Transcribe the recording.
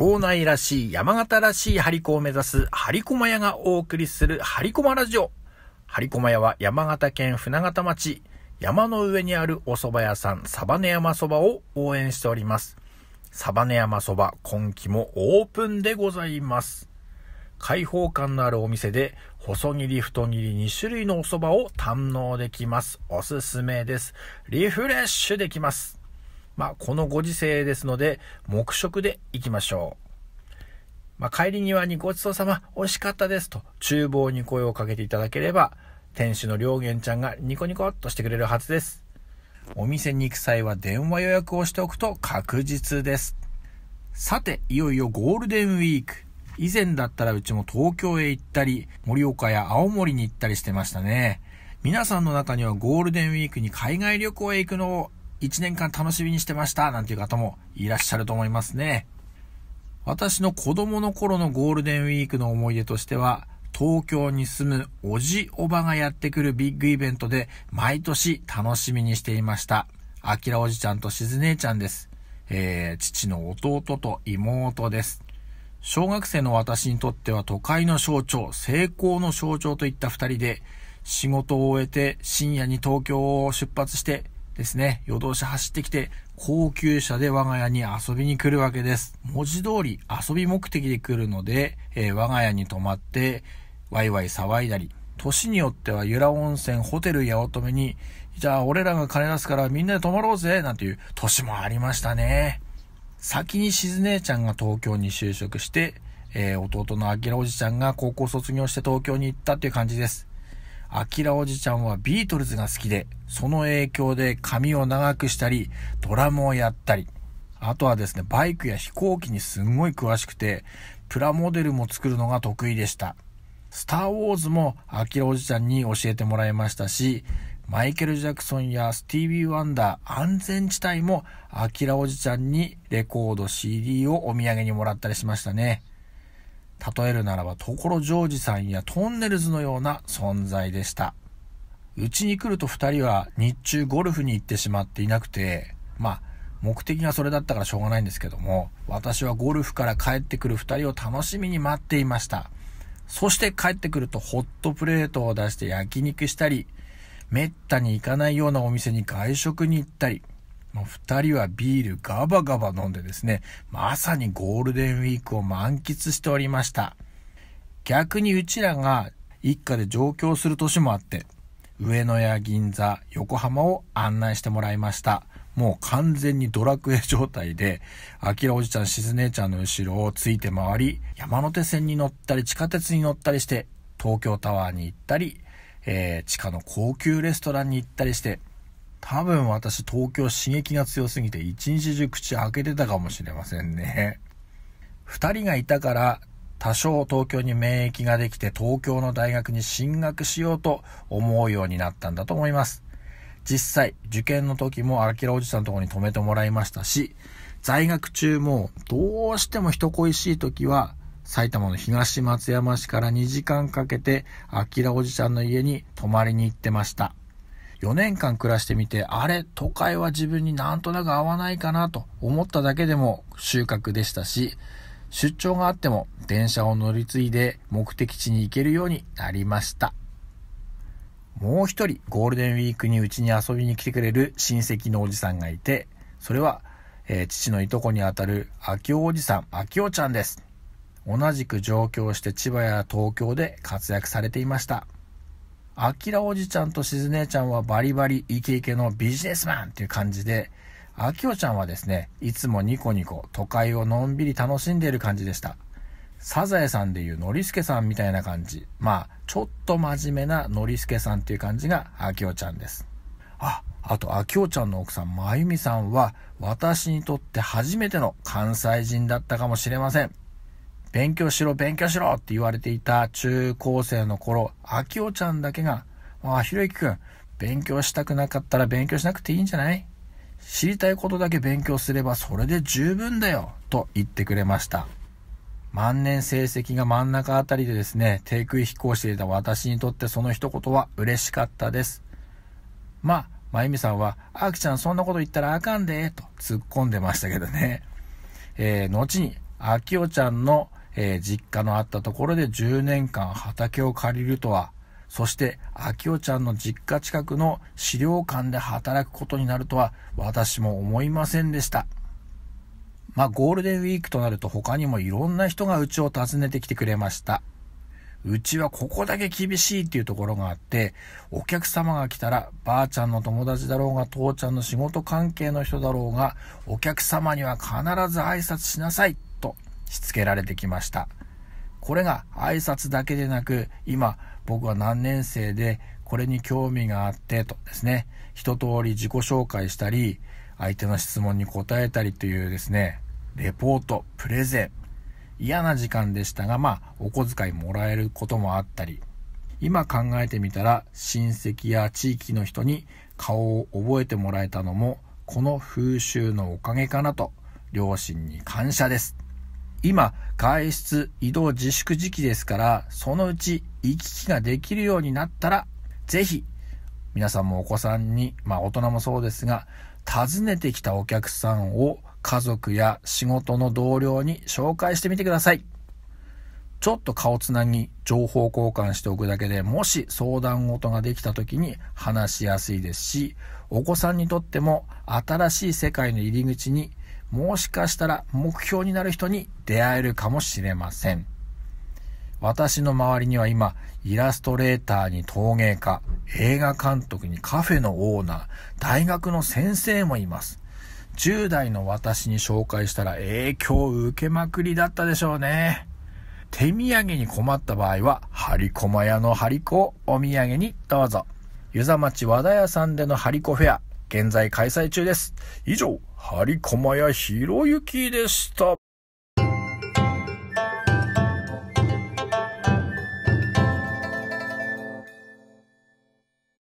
町内らしい、山形らしい張り子を目指す、張り駒屋がお送りする張り駒ラジオ。張り駒屋は山形県船形町、山の上にあるお蕎麦屋さん、サバネ山蕎麦を応援しております。サバネ山蕎麦、今期もオープンでございます。開放感のあるお店で、細切り太切り2種類のお蕎麦を堪能できます。おすすめです。リフレッシュできます。まあ、このご時世ですので、黙食で行きましょう。まあ、帰り際にごちそうさま、美味しかったですと、厨房に声をかけていただければ、店主の良玄ちゃんがニコニコっとしてくれるはずです。お店に行く際は電話予約をしておくと確実です。さて、いよいよゴールデンウィーク。以前だったらうちも東京へ行ったり、盛岡や青森に行ったりしてましたね。皆さんの中にはゴールデンウィークに海外旅行へ行くのを1年間楽しみにしてました、なんていう方もいらっしゃると思いますね。私の子供の頃のゴールデンウィークの思い出としては、東京に住むおじおばがやってくるビッグイベントで毎年楽しみにしていました。あきらおじちゃんとしず姉ちゃんです。えー、父の弟と妹です。小学生の私にとっては都会の象徴、成功の象徴といった二人で、仕事を終えて深夜に東京を出発してですね、夜通し走ってきて、高級車で我が家に遊びに来るわけです。文字通り遊び目的で来るので、えー、我が家に泊まって、ワイワイ騒いだり、年によっては由良温泉ホテル八乙女に、じゃあ俺らが金出すからみんなで泊まろうぜ、なんていう年もありましたね。先にしず姉ちゃんが東京に就職して、えー、弟のあきらおじちゃんが高校卒業して東京に行ったっていう感じです。アキラおじちゃんはビートルズが好きで、その影響で髪を長くしたり、ドラムをやったり、あとはですね、バイクや飛行機にすんごい詳しくて、プラモデルも作るのが得意でした。スターウォーズもアキラおじちゃんに教えてもらいましたし、マイケル・ジャクソンやスティービー・ワンダー、安全地帯も、アキラおじちゃんにレコード CD をお土産にもらったりしましたね。例えるならば所ジョージさんやトンネルズのような存在でした。うちに来ると2人は日中ゴルフに行ってしまっていなくて、まあ、目的がそれだったからしょうがないんですけども、私はゴルフから帰ってくる2人を楽しみに待っていました。そして帰ってくるとホットプレートを出して焼肉したり、めったに行かないようなお店に外食に行ったり、もう二人はビールガバガバ飲んでですね、まさにゴールデンウィークを満喫しておりました。逆にうちらが一家で上京する年もあって、上野や銀座、横浜を案内してもらいました。もう完全にドラクエ状態で、あきらおじちゃん、しずねちゃんの後ろをついて回り、山手線に乗ったり、地下鉄に乗ったりして、東京タワーに行ったり、えー、地下の高級レストランに行ったりして、多分私東京刺激が強すぎて一日中口開けてたかもしれませんね。2人がいたから多少東京に免疫ができて東京の大学に進学しようと思うようになったんだと思います。実際、受験の時もあきらおじさんのとこに泊めてもらいましたし、在学中もどうしても人恋しい時は埼玉の東松山市から2時間かけてあきらおじさんの家に泊まりに行ってました。4年間暮らしてみて、あれ、都会は自分になんとなく合わないかなと思っただけでも収穫でしたし、出張があっても電車を乗り継いで目的地に行けるようになりました。もう一人ゴールデンウィークにうちに遊びに来てくれる親戚のおじさんがいて、それは、えー、父のいとこにあたる秋夫おじさん、秋おちゃんです。同じく上京して千葉や東京で活躍されていました。アキラおじちゃんとしずねちゃんはバリバリイケイケのビジネスマンっていう感じで、あきおちゃんはですね、いつもニコニコ都会をのんびり楽しんでいる感じでした。サザエさんでいうノリスケさんみたいな感じ。まあ、ちょっと真面目なノリスケさんっていう感じがあきおちゃんです。あ、あと、あきおちゃんの奥さん、まゆみさんは、私にとって初めての関西人だったかもしれません。勉強しろ、勉強しろって言われていた中高生の頃、あきおちゃんだけが、ああ、ひろゆきくん、勉強したくなかったら勉強しなくていいんじゃない知りたいことだけ勉強すればそれで十分だよと言ってくれました。万年成績が真ん中あたりでですね、低空飛行していた私にとってその一言は嬉しかったです。まあ、まゆみさんは、あきちゃんそんなこと言ったらあかんで、と突っ込んでましたけどね。えー、後に、あきおちゃんのえー、実家のあったところで10年間畑を借りるとは、そして、明夫ちゃんの実家近くの資料館で働くことになるとは、私も思いませんでした。まあ、ゴールデンウィークとなると他にもいろんな人がうちを訪ねてきてくれました。うちはここだけ厳しいっていうところがあって、お客様が来たら、ばあちゃんの友達だろうが、父ちゃんの仕事関係の人だろうが、お客様には必ず挨拶しなさいしつけられてきました。これが挨拶だけでなく、今僕は何年生でこれに興味があってとですね、一通り自己紹介したり、相手の質問に答えたりというですね、レポート、プレゼン、嫌な時間でしたが、まあ、お小遣いもらえることもあったり、今考えてみたら親戚や地域の人に顔を覚えてもらえたのもこの風習のおかげかなと両親に感謝です今、外出、移動自粛時期ですから、そのうち行き来ができるようになったら、ぜひ、皆さんもお子さんに、まあ大人もそうですが、訪ねてきたお客さんを家族や仕事の同僚に紹介してみてください。ちょっと顔つなぎ、情報交換しておくだけでもし相談事ができた時に話しやすいですし、お子さんにとっても新しい世界の入り口にもしかしたら目標になる人に出会えるかもしれません。私の周りには今、イラストレーターに陶芸家、映画監督にカフェのオーナー、大学の先生もいます。10代の私に紹介したら影響を受けまくりだったでしょうね。手土産に困った場合は、張り駒屋の張り子をお土産にどうぞ。湯沢町和田屋さんでの張り子フェア、現在開催中です。以上、張り駒屋ひろゆきでした。